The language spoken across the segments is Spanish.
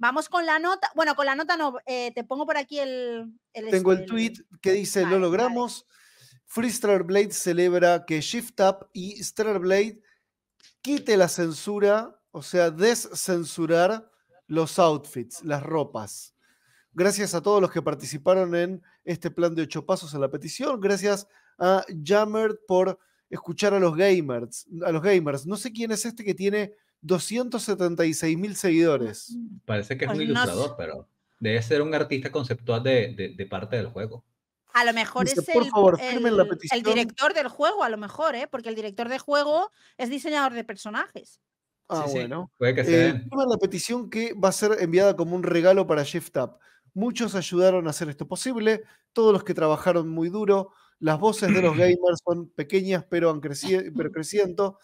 Vamos con la nota. Bueno, con la nota no. Eh, te pongo por aquí el. Tengo el este, tweet que dice: Lo logramos. Free Blade celebra que Shift Up y Stellar Blade quite la censura, o sea, descensurar los outfits, las ropas. Gracias a todos los que participaron en este plan de ocho pasos en la petición. Gracias a Jammer por escuchar a los gamers, a los gamers. No sé quién es este que tiene 276 mil seguidores. Parece que es un ilustrador, pero debe ser un artista conceptual de, de, parte del juego. A lo mejor es el, el, director del juego, a lo mejor, ¿eh? porque el director de juego es diseñador de personajes. Ah, bueno. puede que eh, sea. la petición que va a ser enviada como un regalo para Shift Up Muchos ayudaron a hacer esto posible, todos los que trabajaron muy duro, las voces de los gamers son pequeñas pero, han pero creciendo.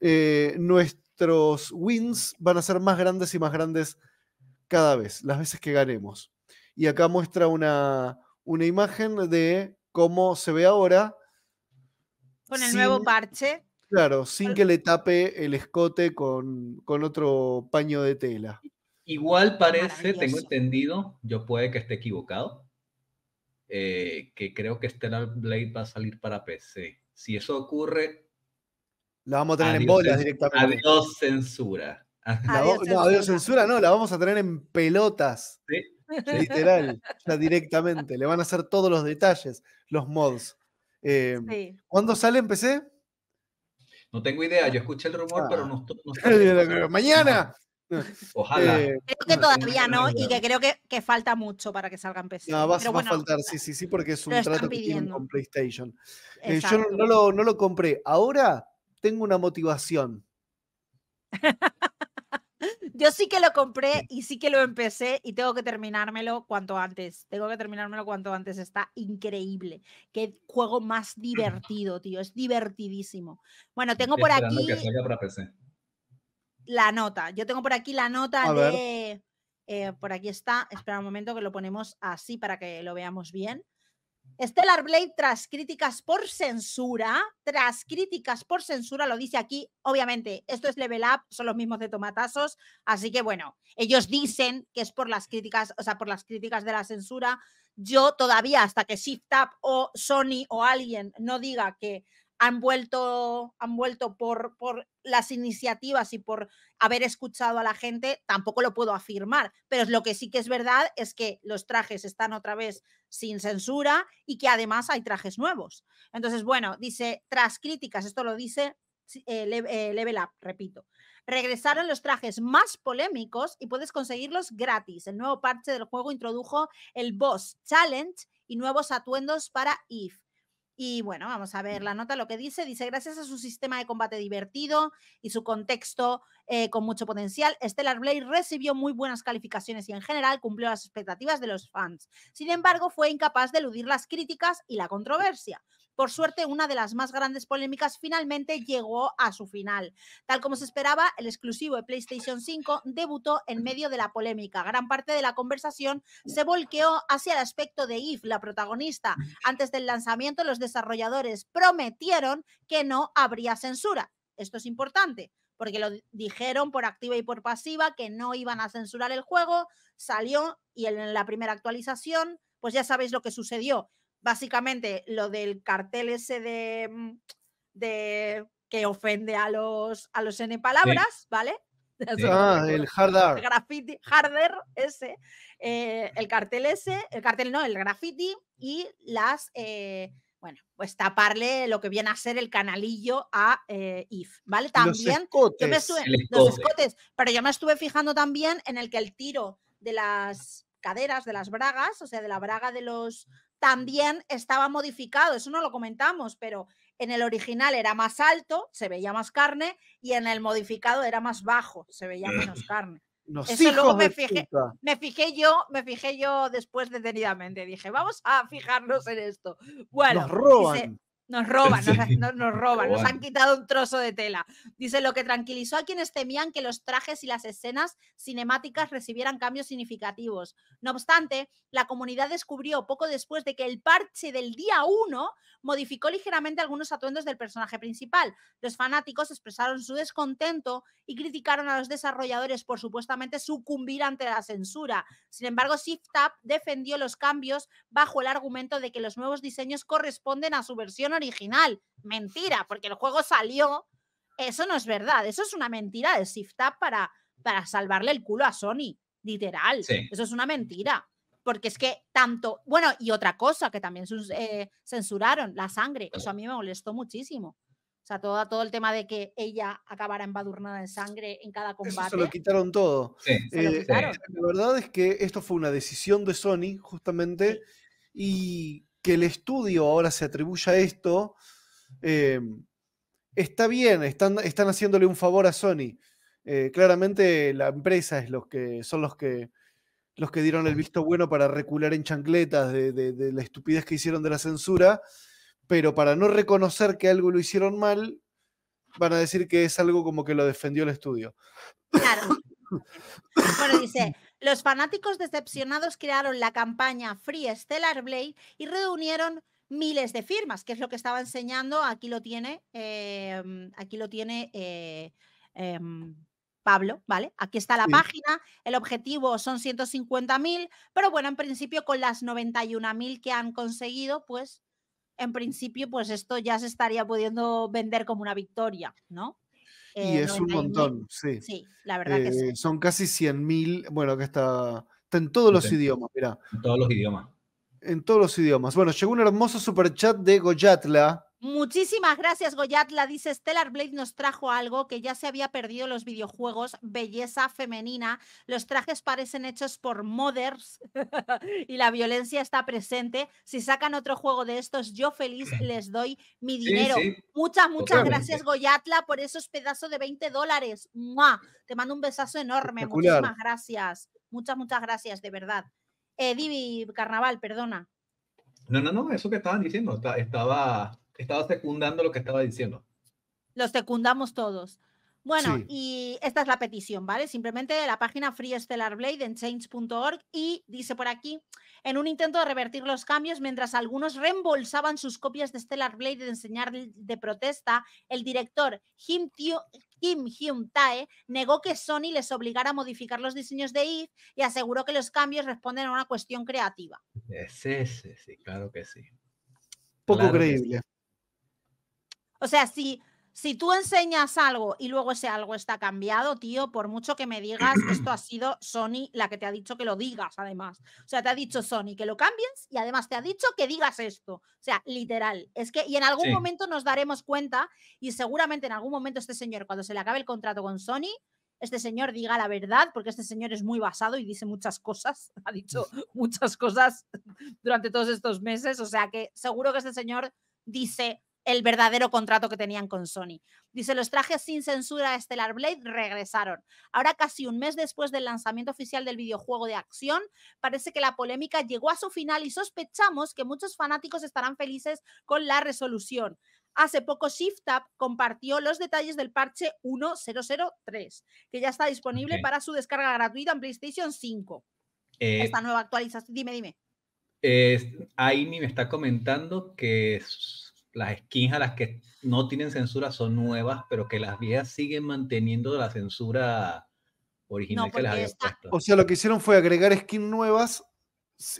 Eh, nuestros wins van a ser más grandes y más grandes cada vez, las veces que ganemos. Y acá muestra una, imagen de cómo se ve ahora. Con el nuevo parche. Claro, sin que le tape el escote con, con otro paño de tela. Igual parece, tengo entendido, yo puede que esté equivocado, eh, que creo que Stellar Blade va a salir para PC. Si eso ocurre... La vamos a tener en bolas directamente. Adiós censura. no, no, la vamos a tener en pelotas. Literal, directamente. Le van a hacer todos los detalles, los mods. Eh, ¿Cuándo sale en PC? No tengo idea, yo escuché el rumor, ah. pero no, no, Mañana, Ojalá. Eh, creo que todavía no y que creo que, falta mucho para que salga salgan PC. No, va, a faltar, sí, sí, sí, porque es un trato que tienen con PlayStation. Eh, yo no, lo, compré. Ahora tengo una motivación. Yo sí que lo compré y sí que lo empecé y tengo que terminármelo cuanto antes. Tengo que terminármelo cuanto antes. Está increíble. Qué juego más divertido, tío. Es divertidísimo. Bueno, tengo por aquí. Que salga para PC la nota. Yo tengo por aquí la nota de. Eh, por aquí está. Espera un momento que lo ponemos así para que lo veamos bien. Stellar Blade, tras críticas por censura, tras críticas por censura, lo dice aquí, obviamente, esto es Level Up, son los mismos de Tomatazos, así que bueno, ellos dicen que es por las críticas, o sea, por las críticas de la censura. Yo todavía, hasta que Shift Up o Sony o alguien no diga que han vuelto, han vuelto por, por las iniciativas y por haber escuchado a la gente, tampoco lo puedo afirmar, pero lo que sí que es verdad es que los trajes están otra vez sin censura y que además hay trajes nuevos. Entonces, bueno, dice, tras críticas, esto lo dice eh, eh, level Up, repito. Regresaron los trajes más polémicos y puedes conseguirlos gratis. El nuevo parche del juego introdujo el Boss Challenge y nuevos atuendos para Eve. Y bueno, vamos a ver la nota, lo que dice. Dice, gracias a su sistema de combate divertido y su contexto eh, con mucho potencial, Stellar Blade recibió muy buenas calificaciones y en general cumplió las expectativas de los fans. Sin embargo, fue incapaz de eludir las críticas y la controversia. Por suerte, una de las más grandes polémicas finalmente llegó a su final. Tal como se esperaba, el exclusivo de PlayStation 5 debutó en medio de la polémica. Gran parte de la conversación se volqueó hacia el aspecto de Eve, la protagonista. Antes del lanzamiento, los desarrolladores prometieron que no habría censura. Esto es importante porque lo dijeron por activa y por pasiva que no iban a censurar el juego, salió y en la primera actualización, pues ya sabéis lo que sucedió básicamente lo del cartel ese mm, de, que ofende a los, a los N palabras, ¿vale? Ah, el harder. El graffiti, harder ese, eh, el cartel ese, el cartel no, el graffiti y las, eh, bueno, pues taparle lo que viene a ser el canalillo a eh, If, ¿vale? También, los escotes, pero yo me estuve fijando también en el que el tiro de las caderas, de las bragas, o sea, de la braga de los, también estaba modificado, eso no lo comentamos, pero en el original era más alto, se veía más carne, y en el modificado era más bajo, se veía eh. menos carne. Eso luego me fijé, me fijé yo, me fijé yo después detenidamente. Dije, vamos a fijarnos en esto. Bueno, nos roban, nos, roban, nos han quitado un trozo de tela. Dice, lo que tranquilizó a quienes temían que los trajes y las escenas cinemáticas recibieran cambios significativos. No obstante, la comunidad descubrió poco después de que el parche del día 1 modificó ligeramente algunos atuendos del personaje principal. Los fanáticos expresaron su descontento y criticaron a los desarrolladores por supuestamente sucumbir ante la censura. Sin embargo, Shift defendió los cambios bajo el argumento de que los nuevos diseños corresponden a su versión original original. Mentira, porque el juego salió. Eso no es verdad. Eso es una mentira de Shift para, para salvarle el culo a Sony. Literal. Eso es una mentira. Porque es que tanto. Bueno, y otra cosa que también eh, censuraron, la sangre. Eso a mí me molestó muchísimo. O sea, todo, todo el tema de que ella acabara embadurnada en sangre en cada combate. Eso se lo quitaron todo. Sí, eh, La verdad es que esto fue una decisión de Sony, justamente, y que el estudio ahora se atribuya a esto, eh, está bien, están, están, haciéndole un favor a Sony. Eh, claramente la empresa es los que, son los que, los que dieron el visto bueno para recular en chancletas de, de la estupidez que hicieron de la censura, pero para no reconocer que algo lo hicieron mal, van a decir que es algo como que lo defendió el estudio. Claro. Bueno, dice, los fanáticos decepcionados crearon la campaña Free Stellar Blade y reunieron miles de firmas, que es lo que estaba enseñando. Aquí lo tiene, em, aquí lo tiene eh, em, Pablo, ¿vale? Aquí está la página, el objetivo son 150.000, pero bueno, en principio con las 91.000 que han conseguido, pues en principio, pues esto ya se estaría pudiendo vender como una victoria, ¿no? y eh, es un montón, sí. Sí, la verdad que eh, Son casi 100.000, bueno, que está, está en todos los idiomas, mira En todos los idiomas. En todos los idiomas. Bueno, llegó un hermoso superchat de Goyatla, Muchísimas gracias, Goyatla. Dice Stellar Blade nos trajo algo que ya se había perdido los videojuegos, belleza femenina. Los trajes parecen hechos por mothers y la violencia está presente. Si sacan otro juego de estos, yo feliz les doy mi dinero. Muchas, muchas gracias, Goyatla, por esos pedazos de 20 dólares. Te mando un besazo enorme. Muchísimas gracias. Muchas, muchas gracias, de verdad. Eh, Divi, Carnaval, perdona. No, no, no, eso que estaban diciendo, estaba estaba secundando lo que estaba diciendo. Los secundamos todos. Bueno, y esta es la petición, ¿vale? Simplemente de la página Free en change.org y dice por aquí, en un intento de revertir los cambios, mientras algunos reembolsaban sus copias de Stellar Blade de enseñar de protesta, el director Kim Hyun Tae negó que Sony les obligara a modificar los diseños de Eve y aseguró que los cambios responden a una cuestión creativa. Sí, sí, sí, claro que sí. Poco creíble. O sea, si, si tú enseñas algo y luego ese algo está cambiado, tío, por mucho que me digas, esto ha sido Sony la que te ha dicho que lo digas, además. O sea, te ha dicho Sony que lo cambies y además te ha dicho que digas esto. O sea, literal. Es que, y en algún momento nos daremos cuenta, y seguramente en algún momento este señor, cuando se le acabe el contrato con Sony, este señor diga la verdad, porque este señor es muy basado y dice muchas cosas, ha dicho muchas cosas durante todos estos meses. O sea que seguro que este señor dice el verdadero contrato que tenían con Sony. Dice, los trajes sin censura de Stellar Blade regresaron. Ahora casi un mes después del lanzamiento oficial del videojuego de acción, parece que la polémica llegó a su final y sospechamos que muchos fanáticos estarán felices con la resolución. Hace poco ShiftUp compartió los detalles del parche 1003, que ya está disponible para su descarga gratuita en PlayStation 5. Eh, Esta nueva actualización, dime, dime. Aini me está comentando que las skins a las que no tienen censura son nuevas, pero que las viejas siguen manteniendo la censura original que las había puesto. O sea, lo que hicieron fue agregar skins nuevas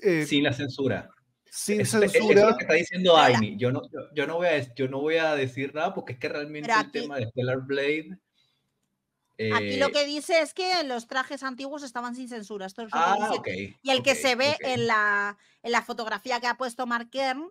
eh, sin la censura. Sin censura. es lo que está diciendo Aini. Yo no, yo, no voy a, yo no voy a decir nada porque es que realmente el tema de Stellar Blade. aquí lo eh, que dice es que los trajes antiguos estaban sin censura. Esto es ah, y el que se ve en, la, en la fotografía que ha puesto Mark Kern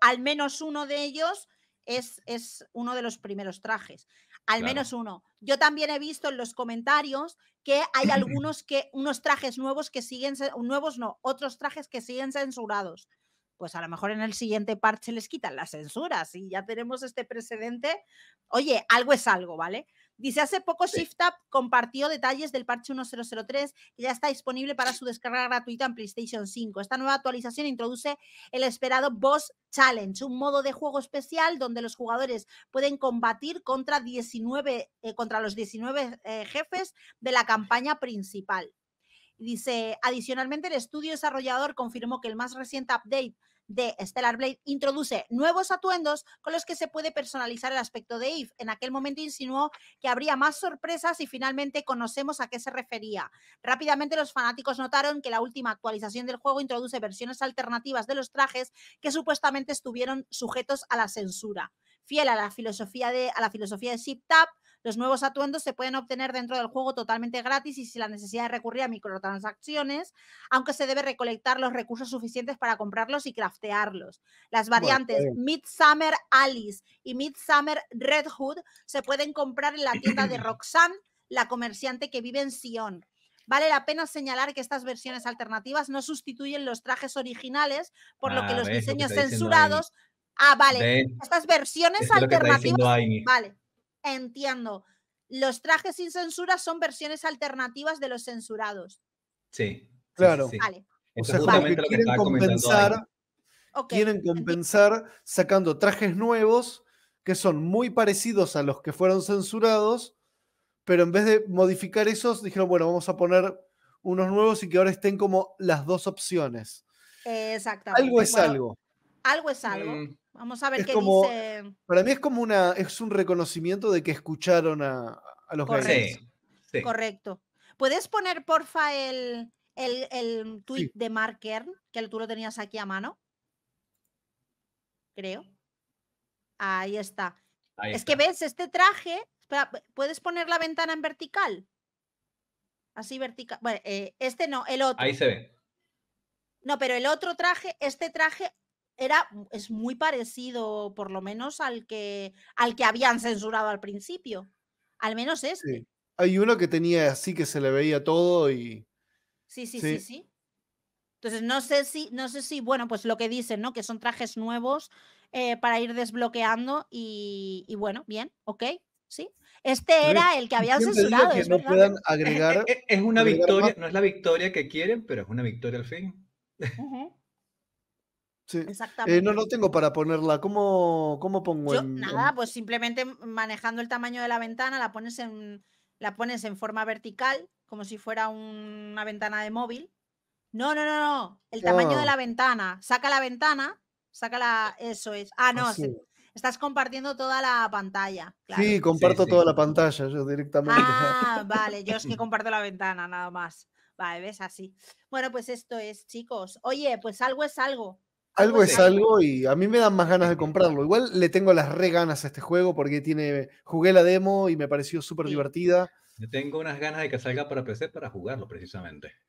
al menos uno de ellos es, es uno de los primeros trajes. Al menos uno. Yo también he visto en los comentarios que hay algunos que, unos trajes nuevos que siguen, nuevos no, otros trajes que siguen censurados. Pues a lo mejor en el siguiente parche les quitan las censuras y ya tenemos este precedente. Oye, algo es algo, ¿vale? Dice, hace poco ShiftUp compartió detalles del parche 1003 que ya está disponible para su descarga gratuita en PlayStation 5. Esta nueva actualización introduce el esperado Boss Challenge, un modo de juego especial donde los jugadores pueden combatir contra, 19, eh, contra los 19 eh, jefes de la campaña principal. Dice, adicionalmente el estudio desarrollador confirmó que el más reciente update de Stellar Blade introduce nuevos atuendos con los que se puede personalizar el aspecto de Eve. En aquel momento insinuó que habría más sorpresas y finalmente conocemos a qué se refería. Rápidamente los fanáticos notaron que la última actualización del juego introduce versiones alternativas de los trajes que supuestamente estuvieron sujetos a la censura. Fiel a la filosofía de, a la filosofía de los nuevos atuendos se pueden obtener dentro del juego totalmente gratis y sin la necesidad de recurrir a microtransacciones, aunque se debe recolectar los recursos suficientes para comprarlos y craftearlos. Las variantes Midsummer Alice y Midsummer Red Hood se pueden comprar en la tienda de Roxanne, la comerciante que vive en Sion. Vale la pena señalar que estas versiones alternativas no sustituyen los trajes originales, por lo ah, que los diseños censurados. Ah, vale. estas versiones alternativas. Vale entiendo. Los trajes sin censura son versiones alternativas de los censurados. Sí. Claro. Vale. O sea, quieren compensar, sacando trajes nuevos que son muy parecidos a los que fueron censurados, pero en vez de modificar esos, dijeron, bueno, vamos a poner unos nuevos y que ahora estén como las dos opciones. Exactamente. Algo es algo. Algo es algo. Mm. Vamos a ver qué dice. Para mí es como una, es un reconocimiento de que escucharon a, los Correcto. Correcto. ¿Puedes poner, porfa, el, el, tweet de Mark Kern, que tú lo tenías aquí a mano? Creo. Ahí está. es que ves, este traje. ¿Puedes poner la ventana en vertical? Así vertical. Bueno, eh, este no, el otro. Ahí se ve. No, pero el otro traje, este traje es muy parecido, por lo menos, al que, al que habían censurado al principio. Al menos es este. Hay uno que tenía así que se le veía todo y. Sí, sí, sí, sí, Entonces, no sé si, no sé si, bueno, pues lo que dicen, ¿no? Que son trajes nuevos eh, para ir desbloqueando y, bueno, bien, ok, sí. Este era el que habían censurado. es, no puedan e, e, agregar, e, es, una victoria, no es la victoria que quieren, pero es una victoria al fin. Eh, no, no tengo para ponerla. ¿Cómo, cómo pongo? nada, pues simplemente manejando el tamaño de la ventana, la pones en, la pones en forma vertical, como si fuera una ventana de móvil. No, no, no, no. El tamaño de ah. la ventana. Saca la ventana, saca la. Eso es. Ah, no. estás compartiendo toda la pantalla. Sí, comparto toda la pantalla yo directamente. Ah, vale. Yo es que comparto la ventana, nada más. Vale, ves así. Bueno, pues esto es, chicos. Oye, pues algo es algo. Algo es algo y a mí me dan más ganas de comprarlo. Igual le tengo las re ganas a este juego porque tiene, jugué la demo y me pareció súper divertida. tengo unas ganas de que salga para PC para jugarlo precisamente.